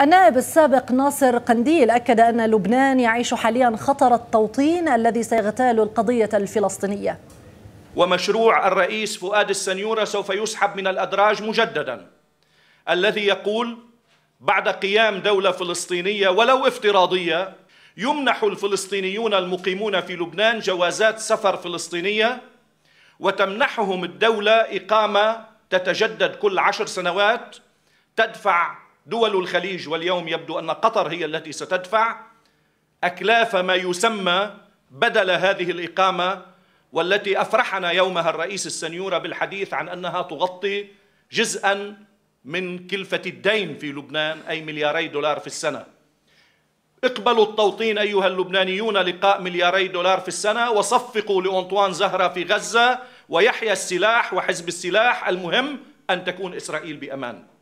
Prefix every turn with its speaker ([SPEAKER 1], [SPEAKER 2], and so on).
[SPEAKER 1] النائب السابق ناصر قنديل أكد أن لبنان يعيش حاليا خطر التوطين الذي سيغتال القضية الفلسطينية
[SPEAKER 2] ومشروع الرئيس فؤاد السنيورة سوف يسحب من الأدراج مجددا الذي يقول بعد قيام دولة فلسطينية ولو افتراضية يمنح الفلسطينيون المقيمون في لبنان جوازات سفر فلسطينية وتمنحهم الدولة إقامة تتجدد كل عشر سنوات تدفع دول الخليج واليوم يبدو أن قطر هي التي ستدفع أكلاف ما يسمى بدل هذه الإقامة والتي أفرحنا يومها الرئيس السنيورة بالحديث عن أنها تغطي جزءا من كلفة الدين في لبنان أي ملياري دولار في السنة اقبلوا التوطين أيها اللبنانيون لقاء ملياري دولار في السنة وصفقوا لأنطوان زهرة في غزة ويحيى السلاح وحزب السلاح المهم أن تكون إسرائيل بأمان